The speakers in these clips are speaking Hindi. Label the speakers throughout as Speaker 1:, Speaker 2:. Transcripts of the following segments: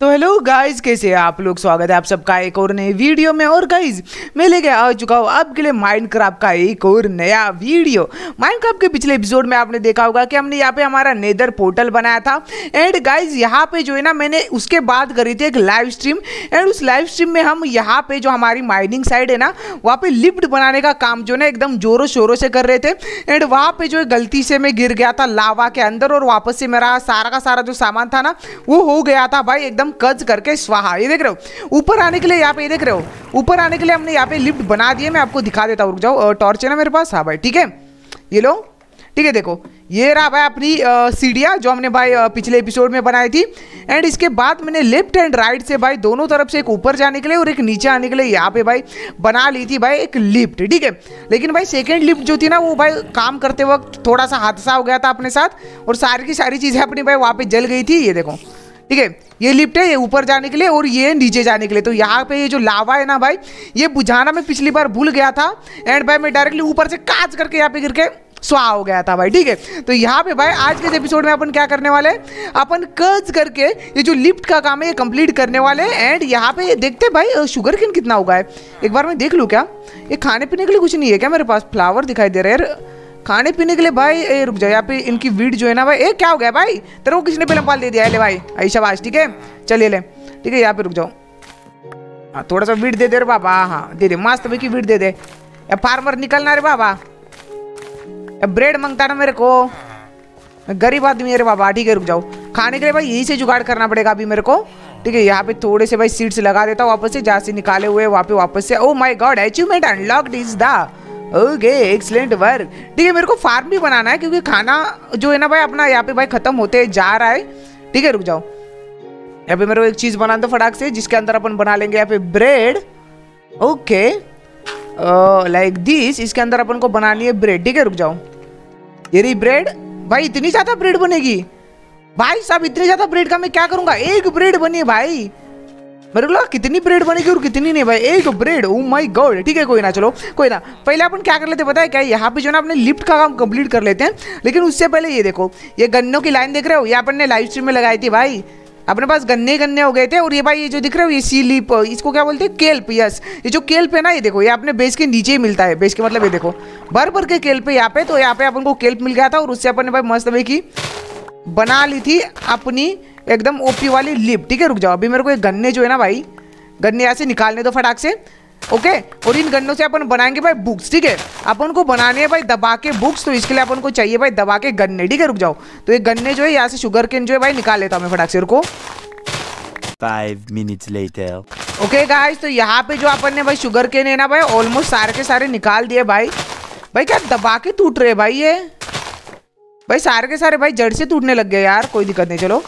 Speaker 1: तो हेलो गाइस कैसे आप लोग स्वागत है आप सबका एक और नए वीडियो में और गाइस मैं लेके आ चुका हूँ आपके लिए माइनक्राफ्ट का एक और नया वीडियो माइनक्राफ्ट के पिछले एपिसोड में आपने देखा होगा कि हमने यहाँ पे हमारा नेदर पोर्टल बनाया था एंड गाइस यहाँ पे जो है ना मैंने उसके बाद करी थी एक लाइव स्ट्रीम एंड उस लाइव स्ट्रीम में हम यहाँ पे जो हमारी माइनिंग साइड है ना वहाँ पे लिफ्ट बनाने का काम जो है ना एकदम जोरों शोरों से कर रहे थे एंड वहाँ पे जो है गलती से मैं गिर गया था लावा के अंदर और वापस से मेरा सारा का सारा जो सामान था ना वो हो गया था भाई एकदम एकदम कज करके स्वाहा ये देख रहे हो ऊपर आने के लिए यहाँ पे ये देख रहे हो ऊपर आने के लिए हमने यहाँ पे लिफ्ट बना दिए मैं आपको दिखा देता हूँ रुक जाओ टॉर्च है ना मेरे पास हाँ भाई ठीक है ये लो ठीक है देखो ये रहा भाई अपनी सीढ़िया जो हमने भाई आ, पिछले एपिसोड में बनाई थी एंड इसके बाद मैंने लेफ्ट एंड राइट से भाई दोनों तरफ से एक ऊपर जाने के लिए और एक नीचे आने के लिए यहाँ पे भाई बना ली थी भाई एक लिफ्ट ठीक है लेकिन भाई सेकेंड लिफ्ट जो थी ना वो भाई काम करते वक्त थोड़ा सा हादसा हो गया था अपने साथ और सारी की सारी चीज़ें अपनी भाई वहाँ पर जल गई थी ये देखो ठीक है ये लिफ्ट है ये ऊपर जाने के लिए और ये नीचे जाने के लिए तो यहाँ पे ये जो लावा है ना भाई ये बुझाना मैं पिछली बार भूल गया था एंड भाई मैं डायरेक्टली ऊपर से काच करके यहाँ पे गिर के स्वा हो गया था भाई ठीक है तो यहाँ पे भाई आज के एपिसोड में अपन क्या करने वाले हैं अपन कर्ज करके ये जो लिफ्ट का काम है ये कंप्लीट करने वाले हैं एंड यहाँ पे देखते हैं भाई शुगर किन कितना होगा है एक बार मैं देख लूँ क्या ये खाने पीने के लिए कुछ नहीं है क्या मेरे पास फ्लावर दिखाई दे रहा है यार खाने पीने के लिए भाई ए, रुक जाओ यहाँ पे इनकी वीड जो है ना भाई ए क्या हो गया भाई तेरे को किसी ने पहले पाल दे दिया है ले भाई आई शाबाश ठीक है चलिए ले ठीक है यहाँ पे रुक जाओ हाँ थोड़ा सा वीट दे दे रे बाबा हाँ दे दे मास्त भाई की wheat they they a farmer निकलना रे बाबा ए ब्रेड मंगता ना मेरे को गरीब आदमी है रे बाबा ठीक है रुक जाओ खाने के लिए भाई यही से जुगाड़ करना पड़ेगा अभी मेरे को ठीक है यहाँ पे थोड़े से भाई सीट्स लगा देता हूँ वापस से जहाँ से निकाले हुए वहाँ पे वापस से oh my god achievement unlocked is the okay excellent work ठीक है मेरे को फार्म भी बनाना है क्योंकि खाना जो है ना भाई अपना यहाँ पे भाई ख़त्म होते जा रहा है ठीक है रुक जाओ यहाँ पे मेरे को एक चीज़ बना दो तो फटाक से जिसके अंदर अपन बना लेंगे यहाँ पे ब्रेड ओके लाइक दिस इसके अंदर अपन को बनानी है ब्रेड ठीक है रुक जाओ ये रही ब्रेड भाई इतनी ज़्यादा ब्रेड बनेगी भाई साहब इतनी ज़्यादा ब्रेड का मैं क्या करूँगा एक ब्रेड बनी भाई मेरे को कितनी ब्रेड बनेगी और कितनी नहीं भाई एक ब्रेड ओ माय गॉड ठीक है कोई ना चलो कोई ना पहले अपन क्या कर लेते हैं पता है क्या यहाँ पे जो ना अपने लिफ्ट का काम कंप्लीट कर लेते हैं लेकिन उससे पहले ये देखो ये गन्नों की लाइन देख रहे हो ये अपन ने लाइव स्ट्रीम में लगाई थी भाई अपने पास गन्ने गन्ने हो गए थे और ये भाई ये जो दिख रहे हो ये सी लिप इसको क्या बोलते हैं केल्प यस ये जो केल्प है ना ये देखो ये अपने बेस के नीचे ही मिलता है बेस के मतलब ये देखो भर भर के केल्प है यहाँ पे तो यहाँ पे अपन को केल्प मिल गया था और उससे अपन ने भाई मस्त भाई की बना ली थी अपनी एकदम ओपी वाली लिप ठीक है रुक जाओ अभी मेरे को एक गन्ने जो है ना भाई गन्ने यहाँ से निकालने दो फटाक से ओके और इन गन्नों से अपन बनाएंगे भाई बुक्स ठीक है अपन को बनाने हैं भाई दबा के बुक्स तो इसके लिए अपन को चाहिए भाई दबा के गन्ने ठीक है रुक जाओ तो ये गन्ने जो है यहाँ से शुगर केन जो है भाई निकाल लेता हूँ मैं फटाक से रुको five minutes later okay guys तो यहाँ पे जो अपन ने भाई शुगर केन है ना भाई ऑलमोस्ट सारे के सारे निकाल दिए भाई भाई क्या दबा के टूट रहे भाई ये भाई सारे के सारे भाई जड़ से टूटने लग गए यार कोई दिक्कत नहीं चलो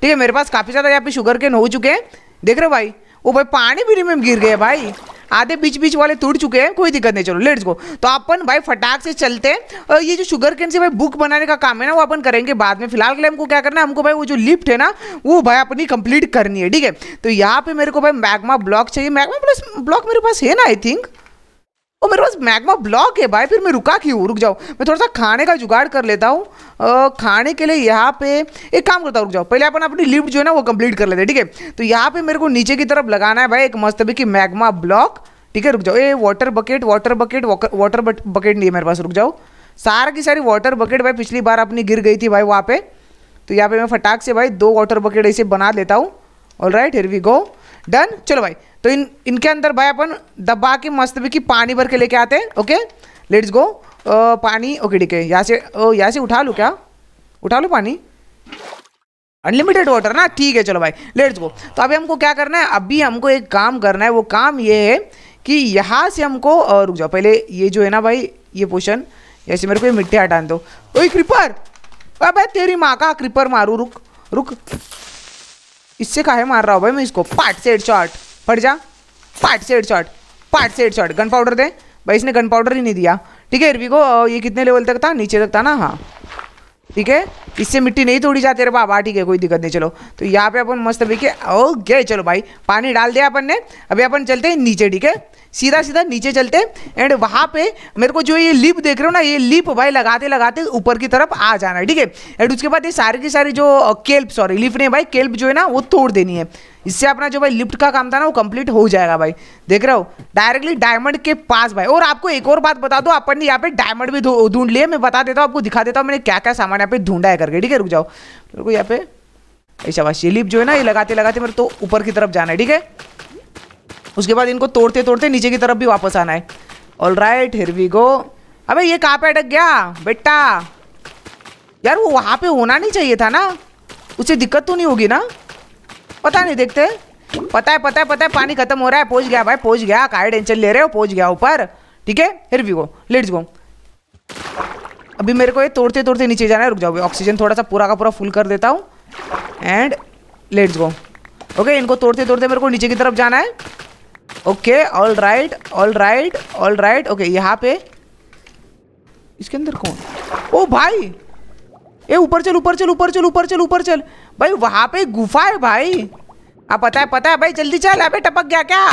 Speaker 1: ठीक है मेरे पास काफ़ी ज़्यादा यहाँ पे शुगर केन हो चुके हैं देख रहे हो भाई वो भाई पानी भी में गिर गए भाई आधे बीच बीच वाले टूट चुके हैं कोई दिक्कत नहीं चलो लेट्स गो तो अपन भाई फटाक से चलते हैं और ये जो शुगर केन से भाई बुक बनाने का काम है ना वो अपन करेंगे बाद में फिलहाल के लिए हमको क्या करना है हमको भाई वो जो लिफ्ट है ना वो भाई अपनी कंप्लीट करनी है ठीक है तो यहाँ पे मेरे को भाई मैगमा ब्लॉक चाहिए मैगमा ब्लॉक मेरे पास है ना आई थिंक ओ मेरे पास मैग्मा ब्लॉक है भाई फिर मैं रुका क्यों रुक जाओ मैं थोड़ा सा खाने का जुगाड़ कर लेता हूँ खाने के लिए यहाँ पे एक काम करता हूँ रुक जाओ पहले अपन अपनी लिफ्ट जो है ना वो कंप्लीट कर लेते हैं ठीक है तो यहाँ पे मेरे को नीचे की तरफ लगाना है भाई एक मस्त भी कि मैगमा ब्लॉक ठीक है रुक जाओ a water bucket water bucket water bucket नहीं है मेरे पास रुक जाओ सारा की सारी वाटर बकेट भाई पिछली बार अपनी गिर गई थी भाई वहाँ पे तो यहाँ पे मैं फटाक से भाई दो वाटर बकेट ऐसे बना लेता हूँ all right here we go done चलो भाई तो इन इनके अंदर भाई अपन दबा के मस्त भी कि पानी भर के लेके आते हैं ओके लेट्स गो पानी ओके ठीक है यहाँ से यहाँ से उठा लूँ क्या उठा लूँ पानी अनलिमिटेड वाटर ना ठीक है चलो भाई लेट्स गो तो अभी हमको क्या करना है अभी हमको एक काम करना है वो काम ये है कि यहाँ से हमको रुक जाओ पहले ये जो है ना भाई ये पोशन ऐसे मेरे को ये मिट्टी हटाने दो ओए क्रिपर भाई तेरी माँ का क्रिपर मारू रुक रुक इससे काहे मार रहा हूँ भाई मैं इसको पार्ट से हेडशॉट फट जा पार्ट से हेडशॉट पार्ट से हेडशॉट गन पाउडर दे भाई इसने गन पाउडर ही नहीं दिया ठीक है इरवी को ये कितने लेवल तक था नीचे तक था ना हाँ ठीक है इससे मिट्टी नहीं तोड़ी जाती रे बाबा ठीक है कोई दिक्कत नहीं चलो तो यहाँ पे अपन मस्त बिके ओके चलो भाई पानी डाल दिया अपन ने अभी अपन चलते हैं नीचे ठीक है सीधा सीधा नीचे चलते एंड वहाँ पे मेरे को जो ये लिप देख रहे हो ना ये लिप भाई लगाते लगाते ऊपर की तरफ आ जाना है ठीक है एंड उसके बाद ये सारी की सारी जो केल्प सॉरी लिप ने भाई केल्प जो है ना वो तोड़ देनी है इससे अपना जो भाई लिफ्ट का काम था ना वो कंप्लीट हो जाएगा भाई देख रहे हो डायरेक्टली डायमंड के पास भाई और आपको एक और बात बता दो अपन ने यहाँ पे डायमंड भी ढूंढ लिए मैं बता देता हूँ आपको दिखा देता हूँ मैंने क्या क्या सामान यहाँ पे ढूंढा है करके ठीक है रुक जाओ मेरे को यहाँ पे ऐसा बस ये लिप जो है ना ये लगाते लगाते मेरे तो ऊपर की तरफ जाना है ठीक है उसके बाद इनको तोड़ते तोड़ते नीचे की तरफ भी वापस आना है all right here we go अबे ये कहाँ पे अटक गया बेटा यार वो वहाँ पे होना नहीं चाहिए था ना उसे दिक्कत तो नहीं होगी ना पता नहीं देखते पता है पता है पता है पानी खत्म हो रहा है पहुँच गया भाई पहुँच गया काय टेंशन ले रहे हो पहुंच गया ऊपर ठीक है हिर वी गो लेट्स गो अभी मेरे को ये तोड़ते तोड़ते नीचे जाना है रुक जाओ ऑक्सीजन थोड़ा सा पूरा का पूरा फुल कर देता हूँ एंड लेट्स गो ओके इनको तोड़ते तोड़ते मेरे को नीचे की तरफ जाना है okay all right all right all right okay यहाँ पे इसके अंदर कौन ओ भाई ए ऊपर चल ऊपर चल ऊपर चल ऊपर चल ऊपर चल भाई वहाँ पे गुफा है भाई आप पता है पता है भाई जल्दी चल अबे टपक गया क्या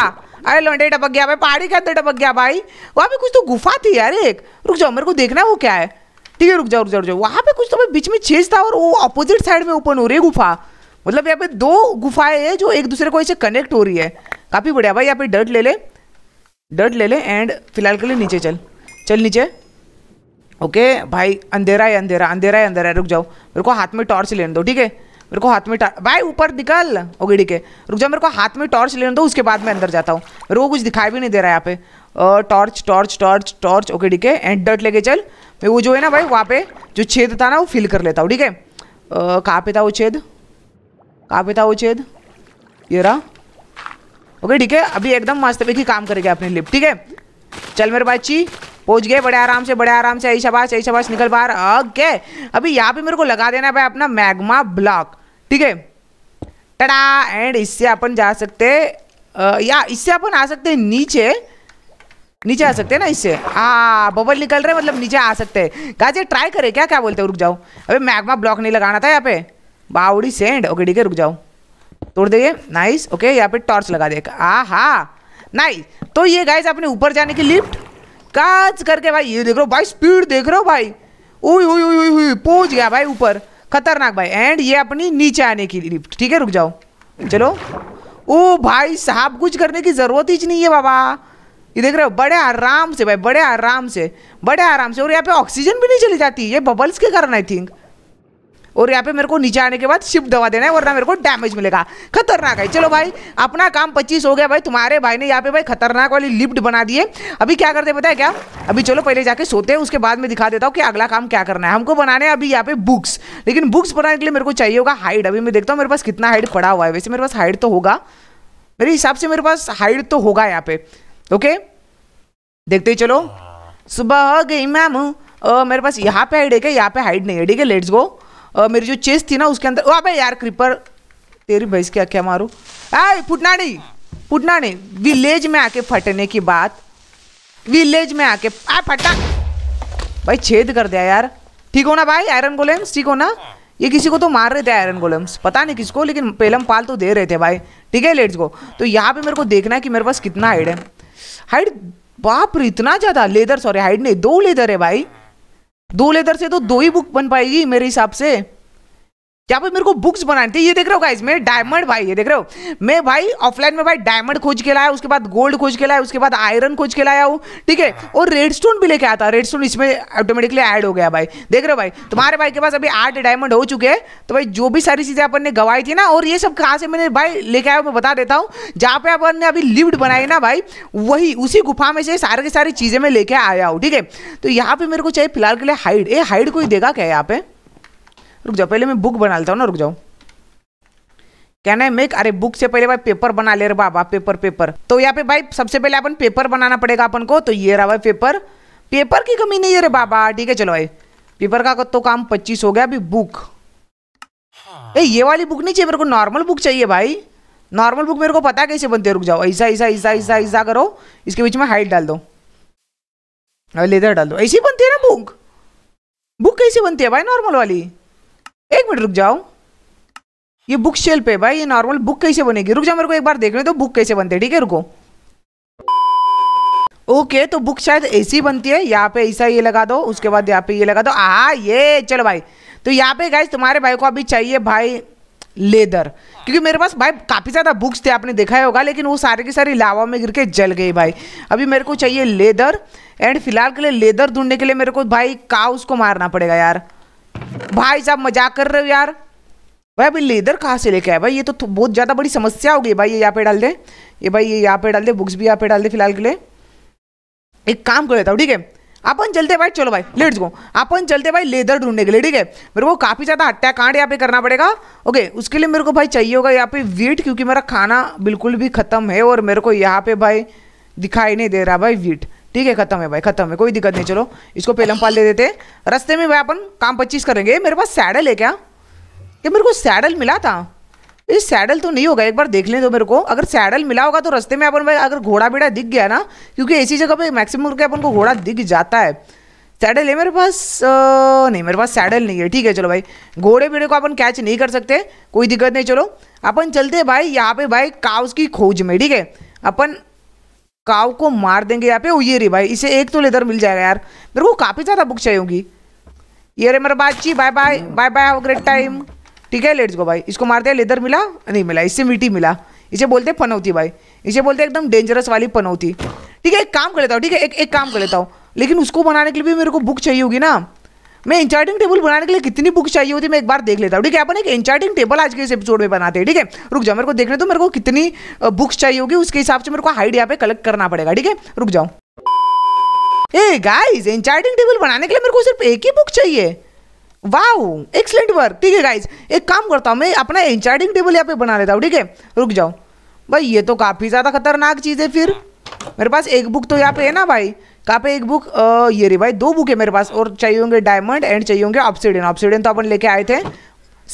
Speaker 1: अरे लौंडे टपक गया भाई पहाड़ी के अंदर टपक गया भाई वहाँ पे कुछ तो गुफा थी यार एक रुक जाओ मेरे को देखना वो क्या है ठीक है रुक जाओ रुक जाओ रुक जाओ वहाँ पे कुछ तो भाई बीच में छेज था और वो अपोजिट साइड में ओपन हो रही है गुफा मतलब यहाँ पे दो गुफाएं हैं जो एक दूसरे को ऐसे कनेक्ट हो रही है काफ़ी बढ़िया भाई यहाँ पे डर्ट ले ले डर्ट ले ले एंड फिलहाल के लिए नीचे चल चल नीचे ओके भाई अंधेरा है अंधेरा अंधेरा है अंधेरा है रुक जाओ मेरे को हाथ में टॉर्च लेने दो ठीक है मेरे को हाथ में भाई ऊपर निकल ओके ठीक है रुक जाओ मेरे को हाथ में टॉर्च लेने दो उसके बाद मैं अंदर जाता हूँ मेरे को कुछ दिखाई भी नहीं दे रहा है यहाँ पे torch torch torch torch okay ठीक है एंड डर्ट लेके चल मैं वो जो है ना भाई वहाँ पे जो छेद था ना वो फिल कर लेता हूँ ठीक है कहाँ पे था वो छेद आप बताओ छेद ये रहा ओके ठीक है अभी एकदम मस्त पैकी काम करेगा अपने लिप ठीक है चल मेरे बच्ची पहुंच गए बड़े आराम से बड़े आराम से ऐसा शबाश ऐसा शबाश निकल बाहर ओके अभी यहाँ पे मेरे को लगा देना है भाई अपना मैग्मा ब्लॉक ठीक है टड़ा एंड इससे अपन जा सकते या इससे अपन आ सकते हैं नीचे नीचे आ सकते हैं ना इससे हाँ बबल निकल रहे मतलब नीचे आ सकते हैं गाजे ट्राई करें क्या क्या बोलते हो रुक जाओ अभी मैग्मा ब्लॉक नहीं लगाना था यहाँ पे बावड़ी सेंड ओके ठीक है रुक जाओ तोड़ देंगे नाइस ओके यहाँ पे टॉर्च लगा दे आ हा नाइस तो ये गाइस अपने ऊपर जाने की लिफ्ट काज करके भाई ये देख रहे हो भाई स्पीड देख रहे हो भाई ओई उई ओई गया भाई ऊपर खतरनाक भाई एंड ये अपनी नीचे आने की लिफ्ट ठीक है रुक जाओ चलो ओ भाई साहब कुछ करने की ज़रूरत ही नहीं है बाबा ये देख रहे हो बड़े आराम से भाई बड़े आराम से बड़े आराम से और यहाँ पे ऑक्सीजन भी नहीं चली जाती ये बबल्स के कारण आई थिंक और यहाँ पे मेरे को नीचे आने के बाद शिफ्ट दवा देना है वरना मेरे को डैमेज मिलेगा खतरनाक है चलो भाई अपना काम पच्चीस हो गया भाई तुम्हारे भाई ने यहाँ पे भाई खतरनाक वाली लिफ्ट बना दी है अभी क्या करते बताया क्या अभी चलो पहले जाके सोते हैं उसके बाद में दिखा देता हूँ कि अगला काम क्या करना है हमको बनाने अभी यहाँ पे बुक्स लेकिन बुक्स बनाने के लिए मेरे को चाहिए होगा हाइट अभी मैं देखता हूँ मेरे पास कितना हाइट पड़ा हुआ है वैसे मेरे पास हाइट तो होगा मेरे हिसाब से मेरे पास हाइट तो होगा यहाँ पे ओके देखते ही चलो हाँ। सुबह हो गई मैम मेरे पास यहाँ पे हाइट है क्या यहाँ पे हाइट नहीं है ठीक है लेट्स गो मेरी जो चेस्ट थी ना उसके अंदर भाई यार क्रीपर तेरी भैंस क्या क्या मारू आए फुटना नहीं विलेज में आके फटने की बात विलेज में आके आ फटा भाई छेद कर दिया यार ठीक हो ना भाई आयरन गोलेम्स ठीक हो ना ये किसी को तो मार रहे थे आयरन गोलेम्स पता नहीं किसको लेकिन पेलम पाल तो दे रहे थे भाई ठीक है लेट्स गो तो यहाँ पे मेरे को देखना है कि मेरे पास कितना हाइड है हाइड बाप रे इतना ज़्यादा लेदर सॉरी हाइड नहीं दो लेदर है भाई दो लेदर से तो दो ही बुक बन पाएगी मेरे हिसाब से यहाँ पे मेरे को बुक्स बनानी थी ये देख रहे हो गाइस मैं डायमंड भाई ये देख रहे हो मैं भाई ऑफलाइन में भाई डायमंड खोज के लाया उसके बाद गोल्ड खोज के लाया उसके बाद आयरन खोज के लाया हूँ ठीक है हाँ। और रेडस्टोन भी लेके आता रेडस्टोन इसमें ऑटोमेटिकली ऐड हो गया भाई देख रहे हो भाई तुम्हारे भाई के पास अभी आठ डायमंड हो चुके हैं तो भाई जो भी सारी चीज़ें अपन ने गवाई थी ना और ये सब कहा से मैंने भाई लेके आया मैं बता देता हूँ जहाँ पे अपन ने अभी लिफ्ट बनाई ना भाई वही उसी गुफा में से सारे की सारी चीज़ें मैं लेके आया हूँ ठीक है तो यहाँ पे मेरे को चाहिए फिलहाल के लिए हाइट ए हाइट कोई देगा क्या यहाँ पे रुक जाओ पहले मैं बुक बना लेता हूँ ना रुक जाओ कैन आई मेक अरे बुक से पहले भाई पेपर बना ले रहे बाबा पेपर पेपर तो यहाँ पे भाई सबसे पहले अपन पेपर बनाना पड़ेगा अपन को तो ये रहा भाई पेपर पेपर की कमी नहीं है रे बाबा ठीक है चलो भाई पेपर का तो काम पच्चीस हो गया अभी बुक हाँ। ए ये वाली बुक नहीं चाहिए मेरे को नॉर्मल बुक चाहिए भाई नॉर्मल बुक मेरे को पता कैसे बनती है रुक जाओ ऐसा ऐसा ऐसा ऐसा ऐसा करो इसके बीच में हाइट डाल दो लेदर डाल दो ऐसी बनती है ना बुक बुक कैसी बनती है भाई नॉर्मल वाली एक मिनट रुक जाओ ये बुक शेल पे भाई ये नॉर्मल बुक कैसे बनेगी रुक जाओ मेरे को एक बार देख रहे तो बुक कैसे बनते ठीक है रुको ओके तो बुक शायद ऐसी बनती है यहाँ पे ऐसा ये लगा दो उसके बाद यहाँ पे ये लगा दो आ ये चलो भाई तो यहाँ पे गाइज तुम्हारे भाई को अभी चाहिए भाई लेदर क्योंकि मेरे पास भाई काफ़ी ज़्यादा बुक्स थे आपने देखा ही होगा लेकिन वो सारे की सारी लावा में गिर के जल गई भाई अभी मेरे को चाहिए लेदर एंड फिलहाल के लिए लेदर ढूंढने के लिए मेरे को भाई काउस को मारना पड़ेगा यार भाई साहब मजाक कर रहे हो यार भाई अभी लेदर कहाँ से लेके आए भाई ये तो बहुत ज़्यादा बड़ी समस्या होगी भाई ये यहाँ पे डाल दे ये भाई ये यहाँ पे डाल दे बुक्स भी यहाँ पे डाल दे फिलहाल के लिए एक काम कर लेता हूँ ठीक है अपन चलते भाई चलो भाई लेट्स गो अपन चलते भाई लेदर ढूंढने के लिए ठीक है मेरे को काफ़ी ज़्यादा हत्याकांड यहाँ पे करना पड़ेगा ओके उसके लिए मेरे को भाई चाहिए होगा यहाँ पे वीट क्योंकि मेरा खाना बिल्कुल भी ख़त्म है और मेरे को यहाँ पे भाई दिखाई नहीं दे रहा भाई वीट ठीक है खत्म है भाई खत्म है कोई दिक्कत नहीं चलो इसको पहले हम पाल ले देते रस्ते में भाई अपन काम पच्चीस करेंगे मेरे पास सैडल है क्या ये मेरे को सैडल मिला था ये सैडल तो नहीं होगा एक बार देख लें तो मेरे को अगर सैडल मिला होगा तो रस्ते में अपन भाई अगर घोड़ा बीड़ा दिख गया ना क्योंकि ऐसी जगह पर मैक्सिमम करके अपन को घोड़ा दिख जाता है सैडल है मेरे पास आ, नहीं मेरे पास सैडल नहीं है ठीक है चलो भाई घोड़े बीड़े को अपन कैच नहीं कर सकते कोई दिक्कत नहीं चलो अपन चलते भाई यहाँ पे भाई काउस की खोज में ठीक है अपन काव को मार देंगे यहाँ पे ये रे भाई इसे एक तो लेदर मिल जाएगा यार मेरे को काफ़ी ज़्यादा बुक चाहिए होगी ये रे मेरा बातची bye bye bye bye have great time ठीक है लेट्स गो भाई इसको मार दिया लेदर मिला नहीं मिला इससे मिट्टी मिला इसे बोलते पनौती भाई इसे बोलते एकदम डेंजरस वाली पनौती ठीक है एक काम कर लेता हूँ ठीक है एक एक काम कर लेता हूँ लेकिन उसको बनाने के लिए भी मेरे को बुक चाहिए होगी ना मैं इंचार्टिंग टेबल बनाने के लिए कितनी बुक चाहिए होती है मैं एक बार देख लेता हूँ ठीक है अपन एक इंचार्टिंग टेबल आज के इस एपिसोड में बनाते हैं ठीक है रुक जाओ मेरे को देखने तो मेरे को कितनी बुक्स चाहिए होगी उसके हिसाब से मेरे को हाइड यहाँ पे कलेक्ट करना पड़ेगा ठीक है रुक जाओ ए गाइज इंचार्टिंग टेबल बनाने के लिए मेरे को सिर्फ एक ही बुक चाहिए वाओ एक्सलेंट वर्क ठीक है गाइज एक काम करता हूँ मैं अपना इंचार्टिंग टेबल यहाँ पे बना लेता हूँ ठीक है रुक जाओ भाई ये तो काफ़ी ज़्यादा खतरनाक चीज़ है फिर मेरे पास एक बुक तो यहाँ पे है ना भाई कहाँ पे एक बुक आ, ये रे भाई दो बुक है मेरे पास और चाहिए होंगे डायमंड एंड चाहिए होंगे ऑप्सीडियन ऑप्सीडियन तो अपन लेके आए थे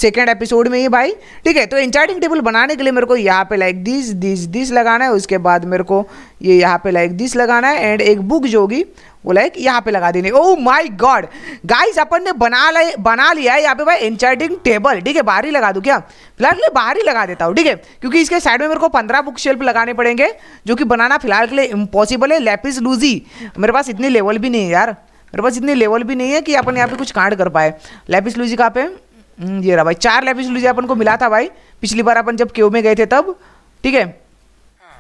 Speaker 1: सेकेंड एपिसोड में ही भाई ठीक है तो इंचार्टिंग टेबल बनाने के लिए मेरे को यहाँ पे लाइक दिस दिस दिस लगाना है उसके बाद मेरे को ये यहाँ पे लाइक दिस लगाना है एंड एक बुक जो होगी वो लाइक यहाँ पे लगा देने ओ माय गॉड गाइस अपन ने बना ले, बना लिया है यहाँ पे भाई एंचार्टिंग टेबल ठीक है बाहर ही लगा दूँ क्या फिलहाल के लिए बाहर ही लगा देता हूँ ठीक है क्योंकि इसके साइड में मेरे को पंद्रह बुक शेल्फ लगाने पड़ेंगे जो कि बनाना फिलहाल के लिए इम्पॉसिबल है लेपिस लूजी मेरे पास इतनी लेवल भी नहीं है यार मेरे पास इतनी लेवल भी नहीं है कि अपन यहाँ पे कुछ कांड कर पाए लेपिस लूजी कहाँ पे हम्म, ये रहा भाई चार लेपिस लूजी अपन को मिला था भाई पिछली बार अपन जब केव में गए थे तब ठीक है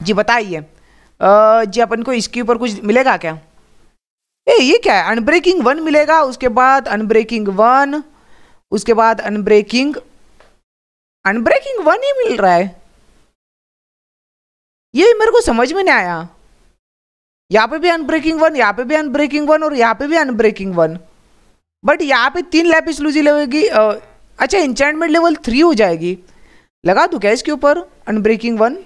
Speaker 1: जी बताइए जी अपन को इसके ऊपर कुछ मिलेगा क्या ए ये क्या है अनब्रेकिंग वन मिलेगा उसके बाद अनब्रेकिंग वन उसके बाद अनब्रेकिंग अनब्रेकिंग वन ही मिल रहा है ये मेरे को समझ में नहीं आया यहाँ पे भी अनब्रेकिंग वन यहाँ पे भी अनब्रेकिंग वन और यहाँ पे भी अनब्रेकिंग वन बट यहाँ पे तीन लैपिस लूजी लगेगी अच्छा इंचमेंट लेवल थ्री हो जाएगी लगा दू क्या इसके ऊपर अनब्रेकिंग वन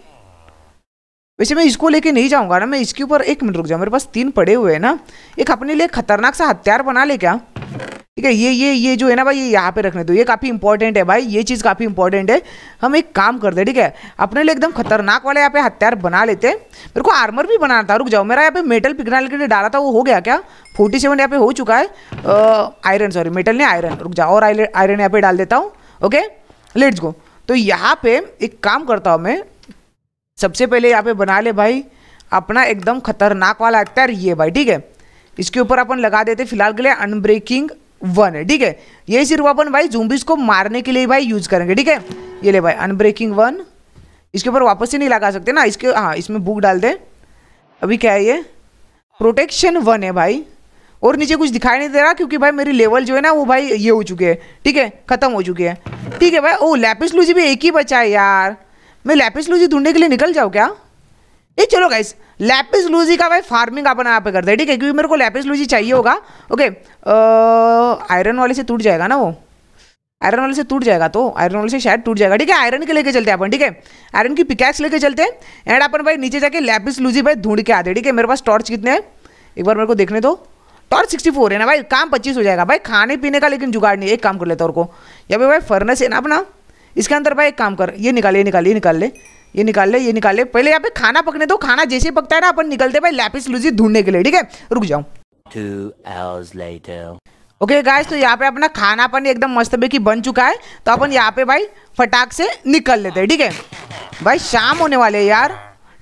Speaker 1: वैसे मैं इसको लेके नहीं जाऊंगा ना मैं इसके ऊपर एक मिनट रुक जाऊँ मेरे पास तीन पड़े हुए हैं ना एक अपने लिए खतरनाक सा हथियार बना ले क्या ठीक है ये ये ये जो है ना भाई ये यहाँ पे रखने दो ये काफ़ी इंपॉर्टेंट है भाई ये चीज़ काफ़ी इंपॉर्टेंट है हम एक काम करते हैं ठीक है अपने लिए एकदम खतरनाक वाले यहाँ पे हथियार बना लेते हैं मेरे को आर्मर भी बनाना था रुक जाओ मेरा यहाँ पे मेटल पिघलाने के लिए डाला था वो हो गया क्या फोर्टी सेवन यहाँ पे हो चुका है आयरन सॉरी मेटल नहीं आयरन रुक जाओ और आयरन यहाँ पे डाल देता हूँ ओके लेट्स गो तो यहाँ पे एक काम करता हूँ मैं सबसे पहले यहाँ पे बना ले भाई अपना एकदम खतरनाक वाला हथियार ये भाई ठीक है इसके ऊपर अपन लगा देते फिलहाल के लिए अनब्रेकिंग वन है ठीक है ये सिर्फ अपन भाई जूम्बिस को मारने के लिए भाई यूज करेंगे ठीक है ये ले भाई अनब्रेकिंग वन इसके ऊपर वापस से नहीं लगा सकते ना इसके हाँ इसमें बुक डाल दें अभी क्या है ये प्रोटेक्शन वन है भाई और नीचे कुछ दिखाई नहीं दे रहा क्योंकि भाई मेरी लेवल जो है ना वो भाई ये हो चुके हैं ठीक है ख़त्म हो चुके हैं ठीक है भाई ओ लैपिस लूजी भी एक ही बचा है यार मैं लैपिस लूजी ढूंढने के लिए निकल जाऊँ क्या ये चलो गाइस लैपिस लूजी का भाई फार्मिंग अपन यहाँ पे करते हैं ठीक है क्योंकि मेरे को लैपिस लूजी चाहिए होगा ओके आयरन वाले से टूट जाएगा ना वो आयरन वाले से टूट जाएगा तो आयरन वाले से शायद टूट जाएगा ठीक है आयरन के लेके चलते हैं अपन ठीक है आयरन की पिकैक्स लेके चलते हैं एंड अपन भाई नीचे जाके लैपिस लूजी भाई ढूंढ के आते हैं ठीक है मेरे पास टॉर्च कितने हैं एक बार मेरे को देखने दो टॉर्च सिक्सटी फोर है ना भाई काम पच्चीस हो जाएगा भाई खाने पीने का लेकिन जुगाड़ नहीं एक काम कर लेता और को या भाई भाई फर्नेस है ना अपना इसके अंदर भाई एक काम कर ये निकाल ये निकाल ये निकाल ले ये निकाल ले ये निकाल ले पहले यहाँ पे खाना पकने दो खाना जैसे पकता है ना अपन निकलते भाई लैपिस लूजी ढूंढने के लिए ठीक है रुक जाऊ ओके okay गाइस तो यहाँ पे अपना खाना पानी एकदम मस्त बेकी बन चुका है तो अपन यहाँ पे भाई फटाक से निकल लेते हैं ठीक है भाई शाम होने वाले है यार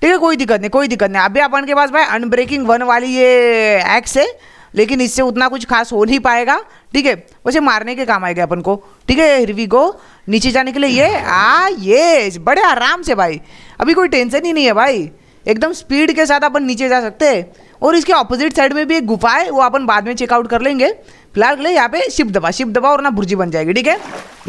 Speaker 1: ठीक है कोई दिक्कत नहीं कोई दिक्कत नहीं अभी अपन के पास भाई अनब्रेकिंग वन वाली ये एक्स है लेकिन इससे उतना कुछ खास हो नहीं पाएगा ठीक है वैसे मारने के काम आएगा अपन को ठीक है हिरवी को नीचे जाने के लिए ये आ ये बड़े आराम से भाई अभी कोई टेंशन ही नहीं है भाई एकदम स्पीड के साथ अपन नीचे जा सकते हैं और इसके ऑपोजिट साइड में भी एक गुफा है वो अपन बाद में चेकआउट कर लेंगे फिलहाल के लिए यहाँ पे शिप दबा शिप दबा और ना भुर्जी बन जाएगी ठीक है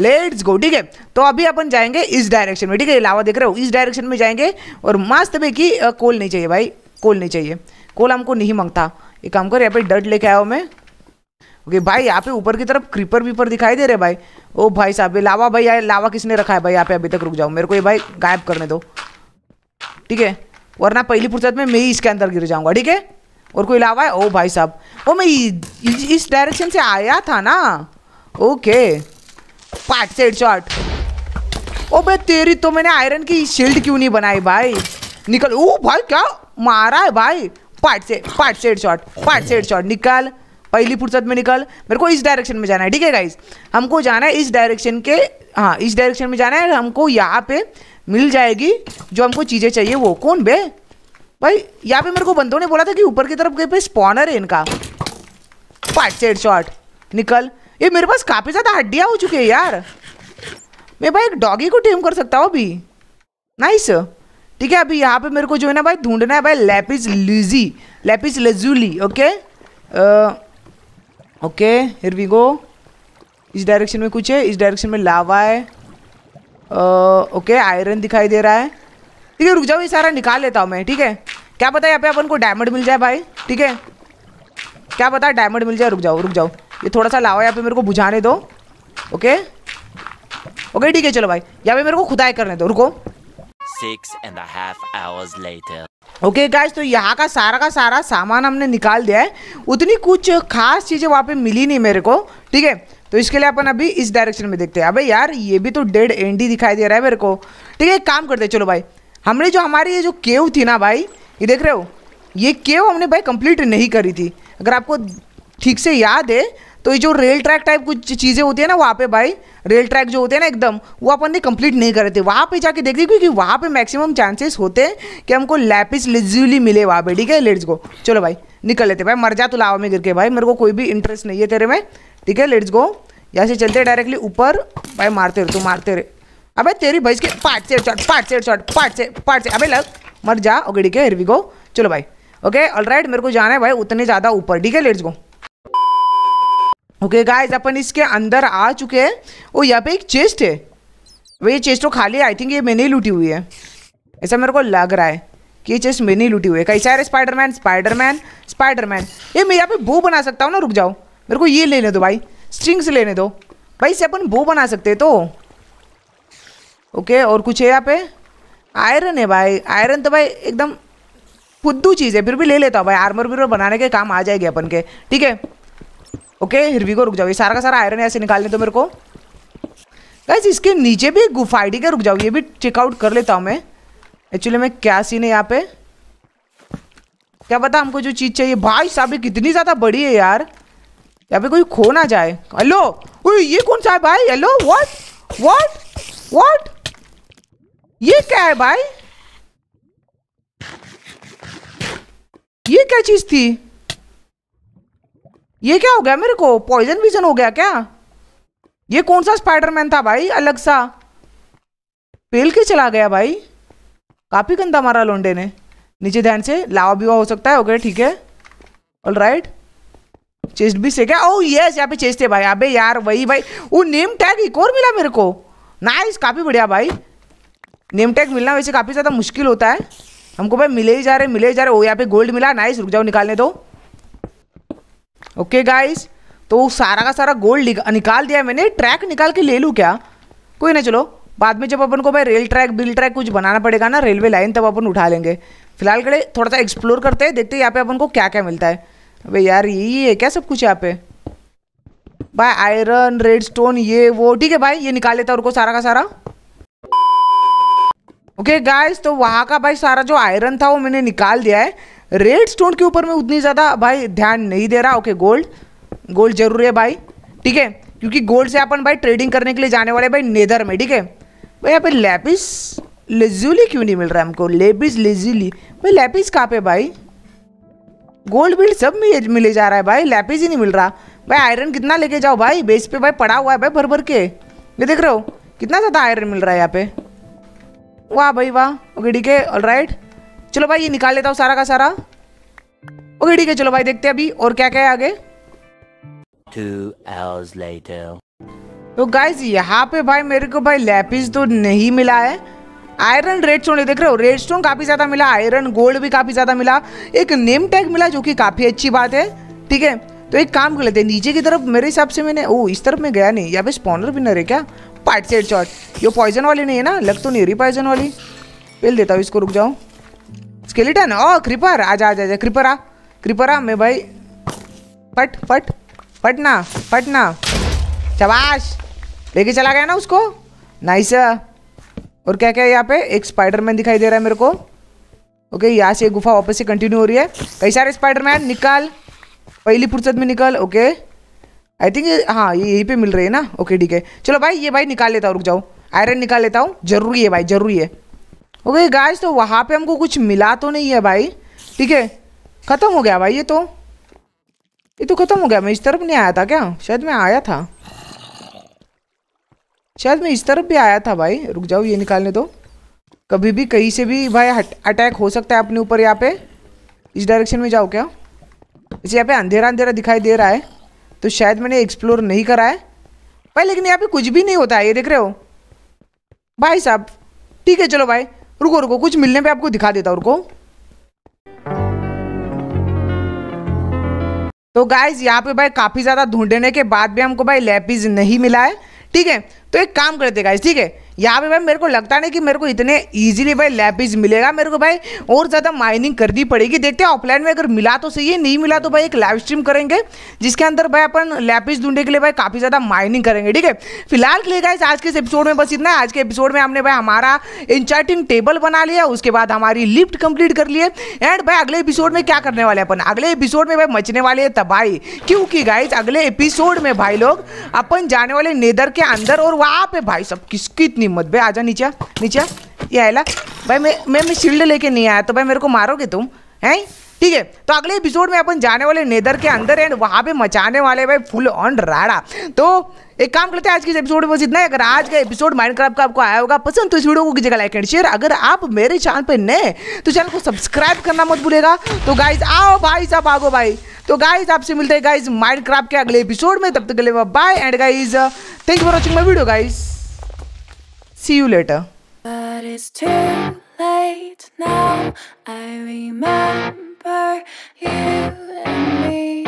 Speaker 1: लेट्स गो ठीक है तो अभी अपन जाएंगे इस डायरेक्शन में ठीक है लावा देख रहे हो इस डायरेक्शन में जाएंगे और मास्त में कि कोल नहीं चाहिए भाई कोल नहीं चाहिए कोल हमको नहीं मांगता एक काम कर यहाँ पे डट लेके आया हूँ मैं ओके भाई यहाँ पे ऊपर की तरफ क्रीपर वीपर दिखाई दे रहे भाई ओ भाई साहब लावा भाई आए लावा किसने रखा है भाई यहाँ पे अभी तक रुक जाओ मेरे को ये भाई गायब करने दो ठीक है वरना पहली फुर्सत में मैं ही इसके अंदर गिर जाऊँगा ठीक है और कोई लावा है ओ भाई साहब ओ मैं इस डायरेक्शन से आया था ना ओके पार्ट से शॉट ओ भाई तेरी तो मैंने आयरन की शील्ड क्यों नहीं बनाई भाई निकल ओ भाई क्या मारा है भाई पार्ट से पार्ट से शॉट पार्ट से शॉट निकल पहली फुर्सत में निकल मेरे को इस डायरेक्शन में जाना है ठीक है गाइज हमको जाना है इस डायरेक्शन के हाँ इस डायरेक्शन में जाना है हमको यहाँ पे मिल जाएगी जो हमको चीज़ें चाहिए वो कौन बे भाई यहाँ पे मेरे को बंदों ने बोला था कि ऊपर की तरफ गए पे स्पॉनर है इनका पाँच सेट शॉट निकल ये मेरे पास काफ़ी ज़्यादा हड्डियाँ हो चुकी है यार मैं भाई एक डॉगी को टेम कर सकता हूँ अभी नाइस ठीक है अभी यहाँ पे मेरे को जो है ना भाई ढूंढना है भाई lapis lazuli lapis lazuli okay आ, ओके हिर वी गो इस डायरेक्शन में कुछ है इस डायरेक्शन में लावा है ओके uh, आयरन दिखाई दे रहा है ठीक है रुक जाओ ये सारा निकाल लेता हूँ मैं ठीक है क्या पता यहाँ पे अपन को डायमंड मिल जाए भाई ठीक है क्या पता डायमंड मिल जाए रुक जाओ रुक जाओ ये थोड़ा सा लावा यहाँ पे मेरे को बुझाने दो ओके ओके ठीक है चलो भाई यहाँ पे मेरे को खुदाई करने दो रुको six and a half hours later. Okay okay guys तो यहाँ का सारा का सारा सामान हमने निकाल दिया है उतनी कुछ खास चीज़ें वहाँ पे मिली नहीं मेरे को ठीक है तो इसके लिए अपन अभी इस डायरेक्शन में देखते हैं अबे यार ये भी तो डेड एंड ही दिखाई दे रहा है मेरे को ठीक है काम करते चलो भाई हमने जो हमारी ये जो केव थी ना भाई ये देख रहे हो ये केव हमने भाई कंप्लीट नहीं करी थी अगर आपको ठीक से याद है तो ये जो रेल ट्रैक टाइप कुछ चीज़ें होती है ना वहाँ पे भाई रेल ट्रैक जो होते हैं ना एकदम वो अपन ने कंप्लीट नहीं करे थे वहाँ पे जाके देखते क्योंकि वहाँ पे मैक्सिमम चांसेस होते हैं कि हमको लैपिस लिज्यूली मिले वहाँ पे ठीक है लेट्स गो चलो भाई निकल लेते भाई मर जा तो लावा में गिर के भाई मेरे को कोई भी इंटरेस्ट नहीं है तेरे में ठीक है लेट्स गो यहाँ से चलते डायरेक्टली ऊपर भाई मारते रहे तू मारते रहे अबे तेरी भैंस के पार्ट से शॉट पार्ट से शॉट पार्ट से पार्ट से अबे लग मर जा ओके ठीक है हेरवी गो चलो भाई ओके ऑल राइट मेरे को जाना है भाई उतने ज़्यादा ऊपर ठीक है लेट्स गो ओके गाइस अपन इसके अंदर आ चुके हैं और यहाँ पे एक चेस्ट है वो ये चेस्ट तो खाली आई थिंक ये मैंने ही लूटी हुई है ऐसा मेरे को लग रहा है कि ये चेस्ट मैंने ही लूटी हुई है कैसा है स्पाइडरमैन स्पाइडरमैन स्पाइडरमैन ये मैं यहाँ पे बो बना सकता हूँ ना रुक जाओ मेरे को ये लेने दो भाई स्ट्रिंग्स लेने दो भाई इसे अपन बो बना सकते तो ओके और कुछ है यहाँ पे आयरन है भाई आयरन तो भाई एकदम फुद्दू चीज़ है फिर भी ले लेता हूँ भाई आर्मर भी बनाने के काम आ जाएगी अपन के ठीक है ओके हिरवी को रुक जाओ ये सारा का सारा आयरन ऐसे निकालने तो मेरे को गाइज इसके नीचे भी गुफा आई का रुक जाओ ये भी चेकआउट कर लेता हूँ मैं एक्चुअली में क्या सीन है यहाँ पे क्या पता हमको जो चीज़ चाहिए भाई साहब ये कितनी ज़्यादा बड़ी है यार यहाँ पे कोई खो ना जाए हेलो ये कौन सा है भाई हेलो व्हाट व्हाट व्हाट ये क्या है भाई ये क्या चीज़ थी ये क्या हो गया मेरे को पॉइजन विजन हो गया क्या ये कौन सा स्पाइडरमैन था भाई अलग सा पेल के चला गया भाई काफ़ी गंदा मारा लोंडे ने नीचे ध्यान से लावा भी हो सकता है ओके ठीक है ऑल राइट चेस्ट भी से क्या ओ यस यहाँ पे चेस्ट है भाई अबे यार वही भाई वो नेम टैग एक और मिला मेरे को नाइस काफ़ी बढ़िया भाई नेम टैग मिलना वैसे काफ़ी ज़्यादा मुश्किल होता है हमको भाई मिले ही जा रहे मिले ही जा रहे ओ यहाँ पे गोल्ड मिला नाइस रुक जाओ निकालने दो ओके गाइस तो सारा का सारा गोल्ड निकाल दिया मैंने ट्रैक निकाल के ले लूँ क्या कोई ना चलो बाद में जब अपन को भाई रेल ट्रैक बिल ट्रैक कुछ बनाना पड़ेगा ना रेलवे लाइन तब अपन उठा लेंगे फिलहाल कड़े थोड़ा सा एक्सप्लोर करते हैं देखते हैं यहाँ पे अपन को क्या क्या मिलता है अबे यार यही है क्या सब कुछ यहाँ पे भाई आयरन रेड स्टोन ये वो ठीक है भाई ये निकाल लेता उनको सारा का सारा ओके okay, गाइस तो वहाँ का भाई सारा जो आयरन था वो मैंने निकाल दिया है रेड स्टोन के ऊपर मैं उतनी ज़्यादा भाई ध्यान नहीं दे रहा ओके गोल्ड गोल्ड जरूर है भाई ठीक है क्योंकि गोल्ड से अपन भाई ट्रेडिंग करने के लिए जाने वाले भाई नेदर में ठीक है भाई यहाँ पे लेपिस लेजुली क्यों नहीं मिल रहा है हमको लेपिस लेजुली भाई लेपिस कहाँ पे भाई गोल्ड बिल्ड सब में मिले जा रहा है भाई लेपिस ही नहीं मिल रहा भाई आयरन कितना लेके जाओ भाई बेस पे भाई पड़ा हुआ है भाई भर भर के ये देख रहे हो कितना ज़्यादा आयरन मिल रहा है यहाँ पे वाह भाई वाह ओके ठीक है ऑल राइट चलो भाई ये निकाल लेता हूँ सारा का सारा ओके ठीक है चलो भाई देखते हैं अभी और क्या क्या है आगे तो गाइज यहाँ पे भाई मेरे को भाई लैपिस तो नहीं मिला है आयरन रेड स्टोन देख रहे हो रेड स्टोन काफ़ी ज़्यादा मिला आयरन गोल्ड भी काफ़ी ज़्यादा मिला एक नेम टैग मिला जो कि काफ़ी अच्छी बात है ठीक है तो एक काम कर लेते हैं नीचे की तरफ मेरे हिसाब से मैंने ओ इस तरफ में गया नहीं या फिर स्पॉनर भी नहीं क्या पार्ट सेट शॉट ये पॉइजन वाली नहीं है ना लग तो नहीं रही पॉइजन वाली पेल देता हूँ इसको रुक जाओ स्केलेटन ओ क्रीपर आजा आजा आजा क्रीपर आ क्रीपर आ मैं भाई फट फट फट ना फट ना चबाश लेके चला गया ना उसको नाइस और क्या क्या है यहाँ पे एक स्पाइडरमैन दिखाई दे रहा है मेरे को ओके यहाँ से गुफा वापस से कंटिन्यू हो रही है कई सारे स्पाइडरमैन निकाल पहली फुर्सत में निकाल ओके आई थिंक ये हाँ ये यहीं पे मिल रही है ना ओके ठीक है चलो भाई ये भाई निकाल लेता हूँ रुक जाओ आयरन निकाल लेता हूँ जरूरी है भाई जरूरी है ओके गाइस तो वहाँ पे हमको कुछ मिला तो नहीं है भाई ठीक है ख़त्म हो गया भाई ये तो ये तो ख़त्म हो गया मैं इस तरफ नहीं आया था क्या शायद मैं आया था शायद मैं इस तरफ भी आया था भाई रुक जाओ ये निकालने दो कभी भी कहीं से भी भाई अटैक हो सकता है अपने ऊपर यहाँ पे इस डायरेक्शन में जाओ क्या इसे यहाँ पे अंधेरा अंधेरा दिखाई दे रहा है तो शायद मैंने एक्सप्लोर नहीं करा है भाई लेकिन यहाँ पे कुछ भी नहीं होता है ये देख रहे हो भाई साहब ठीक है चलो भाई रुको रुको कुछ मिलने पे आपको दिखा देता हूँ रुको तो गाइज यहाँ पे भाई काफ़ी ज़्यादा ढूंढने के बाद भी हमको भाई लेपिज नहीं मिला है ठीक है तो एक काम करते गाइज ठीक है यहाँ पे भाई मेरे को लगता नहीं कि मेरे को इतने इजीली भाई लैपिज मिलेगा मेरे को भाई और ज़्यादा माइनिंग करनी पड़ेगी देखते हैं ऑफलाइन में अगर मिला तो सही है नहीं मिला तो भाई एक लाइव स्ट्रीम करेंगे जिसके अंदर भाई अपन लैपिज ढूंढने के लिए भाई काफ़ी ज़्यादा माइनिंग करेंगे ठीक है फिलहाल के लिए गाइस आज के इस एपिसोड में बस इतना आज के एपिसोड में हमने भाई हमारा इंचार्टिंग टेबल बना लिया उसके बाद हमारी लिफ्ट कंप्लीट कर लिए एंड भाई अगले एपिसोड में क्या करने वाले अपन अगले एपिसोड में भाई मचने वाले है तबाही क्योंकि गाइज अगले एपिसोड में भाई लोग अपन जाने वाले नेदर के अंदर और वहाँ पे भाई सब किस हिम्मत भाई आजा नीचा नीचा ये आयला भाई मैं मैं मैं शील्ड लेके नहीं आया तो भाई मेरे को मारोगे तुम है ठीक है तो अगले एपिसोड में अपन जाने वाले नेदर के अंदर एंड वहाँ पे मचाने वाले भाई फुल ऑन राड़ा तो एक काम करते हैं आज के एपिसोड में बस इतना है अगर आज का एपिसोड माइनक्राफ्ट का आपको आया होगा पसंद तो इस वीडियो को कीजिएगा लाइक एंड शेयर अगर आप मेरे चैनल पे नए तो चैनल को सब्सक्राइब करना मत भूलेगा तो गाइज आओ भाई साहब आगो भाई तो गाइज आपसे मिलते हैं गाइज माइनक्राफ्ट के अगले एपिसोड में तब तक के लिए bye and guys thank you for watching my video guys See you later. But it's too late now. I remember you and me.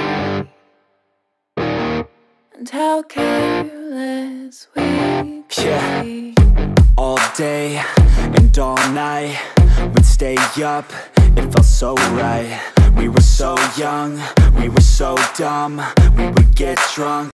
Speaker 1: And how careless we yeah. All day and all night. We'd stay up, it felt so right. We were so young, we were so dumb. We would get drunk.